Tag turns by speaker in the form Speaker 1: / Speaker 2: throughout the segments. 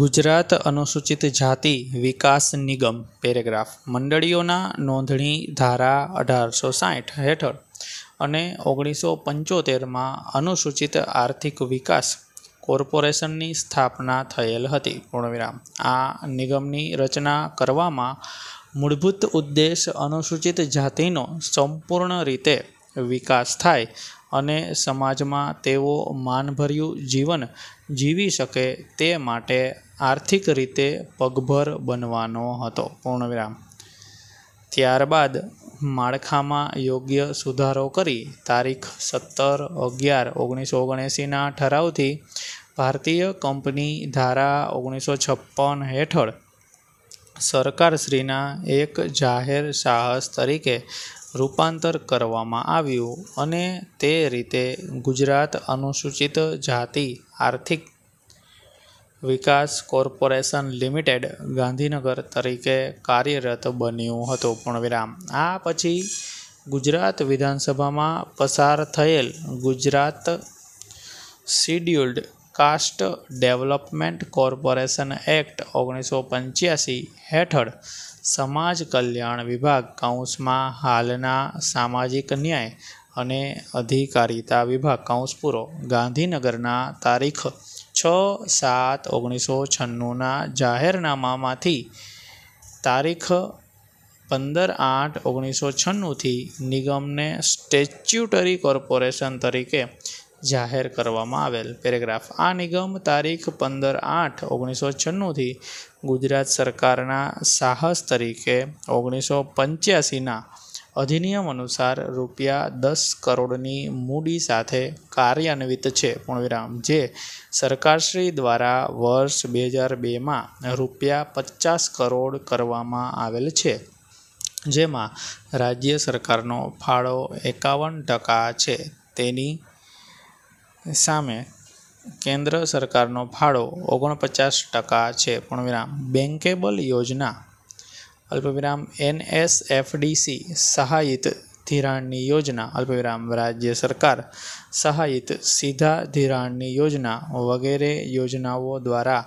Speaker 1: ગુજરાત અનુસૂચિત જાતિ વિકાસ નિગમ પેરેગ્રાફ મંડળીઓના નોંધણી ધારા અઢારસો સાઠ હેઠળ અને ઓગણીસો પંચોતેરમાં અનુસૂચિત આર્થિક વિકાસ કોર્પોરેશનની સ્થાપના થયેલ હતી પૂર્ણવિરામ આ નિગમની રચના કરવામાં મૂળભૂત ઉદ્દેશ અનુસૂચિત જાતિનો સંપૂર્ણ રીતે વિકાસ થાય અને સમાજમાં તેઓ માનભર્યું જીવન જીવી શકે તે માટે આર્થિક રીતે પગભર બનવાનો હતો પૂર્ણવિરામ ત્યારબાદ માળખામાં યોગ્ય સુધારો કરી તારીખ સત્તર અગિયાર ઓગણીસો ઓગણએંસીના ઠરાવથી ભારતીય કંપની ધારા ઓગણીસો છપ્પન હેઠળ સરકારશ્રીના એક જાહેર સાહસ તરીકે રૂપાંતર કરવામાં આવ્યું અને તે રીતે ગુજરાત અનુસૂચિત જાતિ આર્થિક વિકાસ કોર્પોરેશન લિમિટેડ ગાંધીનગર તરીકે કાર્યરત બન્યું હતું પણ વિરામ આ પછી ગુજરાત વિધાનસભામાં પસાર થયેલ Gujarat scheduled caste development corporation act ઓગણીસો પંચ્યાસી હેઠળ સમાજ કલ્યાણ વિભાગ કૌંસમાં હાલના સામાજિક ન્યાય અને અધિકારિતા વિભાગ કૌંસ પૂરો ગાંધીનગરના તારીખ છ સાત ઓગણીસો છન્નુંના જાહેરનામામાંથી તારીખ પંદર આઠ ઓગણીસો છન્નુંથી નિગમને સ્ટેચ્યુટરી કોર્પોરેશન તરીકે જાહેર કરવામાં આવેલ પેરેગ્રાફ આ નિગમ તારીખ પંદર આઠ ઓગણીસો છન્નુંથી ગુજરાત સરકારના સાહસ તરીકે ઓગણીસો પંચ્યાસીના અધિનિયમ અનુસાર રૂપિયા દસ કરોડની મૂડી સાથે કાર્યાન્વિત છે પૂર્ણવિરામ જે સરકારશ્રી દ્વારા વર્ષ બે હજાર બેમાં રૂપિયા પચાસ કરોડ કરવામાં આવેલ છે જેમાં રાજ્ય સરકારનો ફાળો એકાવન ટકા છે તેની સામે કેન્દ્ર સરકારનો ફાળો ઓગણપચાસ ટકા છે પણ વિરામ બેન્કેબલ યોજના અલ્પવિરામ એન એસ એફ ડીસી સહાયિત ધિરાણની યોજના અલ્પવિરામ રાજ્ય સરકાર સહાયિત સીધા ધિરાણની યોજના વગેરે યોજનાઓ દ્વારા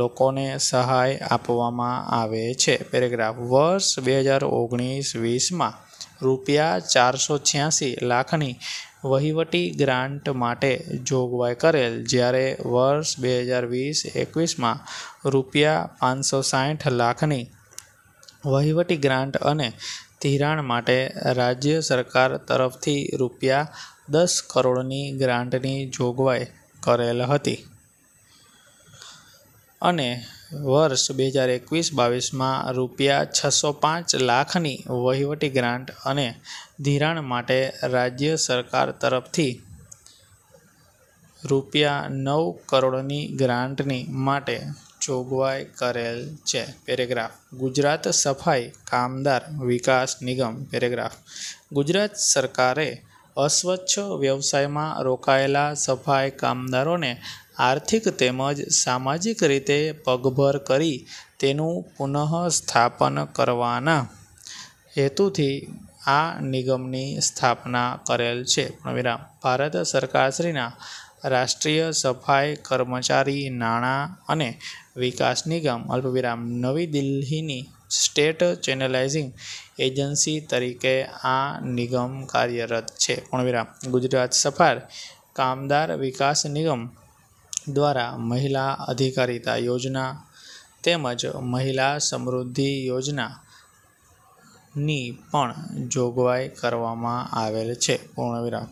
Speaker 1: લોકોને સહાય આપવામાં આવે છે પેરેગ્રાફ વર્ષ બે હજાર ઓગણીસ વીસમાં રૂપિયા ચારસો છ્યાસી લાખની વહીવટી ગ્રાન્ટ માટે જોગવાઈ કરેલ જ્યારે વર્ષ બે હજાર વીસ એકવીસમાં રૂપિયા પાંચસો સાઠ લાખની વહીવટી ગ્રાન્ટ અને ધિરાણ માટે રાજ્ય સરકાર તરફથી રૂપિયા દસ કરોડની ગ્રાન્ટની જોગવાઈ કરેલ હતી અને વર્ષ બે હજાર એકવીસ બાવીસમાં રૂપિયા છસો પાંચ લાખની વહીવટી ગ્રાન્ટ અને ધિરાણ માટે રાજ્ય સરકાર તરફથી રૂપિયા નવ કરોડની ગ્રાન્ટની માટે જોગવાઈ કરેલ છે પેરેગ્રાફ ગુજરાત સફાઈ કામદાર વિકાસ નિગમ પેરેગ્રાફ ગુજરાત સરકારે અસ્વચ્છ વ્યવસાયમાં રોકાયેલા સફાઈ કામદારોને આર્થિક તેમજ સામાજિક રીતે પગભર કરી તેનું પુનઃ સ્થાપન કરવાના હેતુથી આ નિગમની સ્થાપના કરેલ છે વિરામ ભારત સરકારશ્રીના રાષ્ટ્રીય સફાઈ કર્મચારી નાણાં અને વિકાસ નિગમ અલ્પવિરામ નવી દિલ્હીની સ્ટેટ ચેનલાઇઝિંગ એજન્સી તરીકે આ નિગમ કાર્યરત છે પૂર્ણવિરામ ગુજરાત સફાર કામદાર વિકાસ નિગમ દ્વારા મહિલા અધિકારિતા યોજના તેમજ મહિલા સમૃદ્ધિ યોજનાની પણ જોગવાઈ કરવામાં આવેલ છે પૂર્ણ વિરામ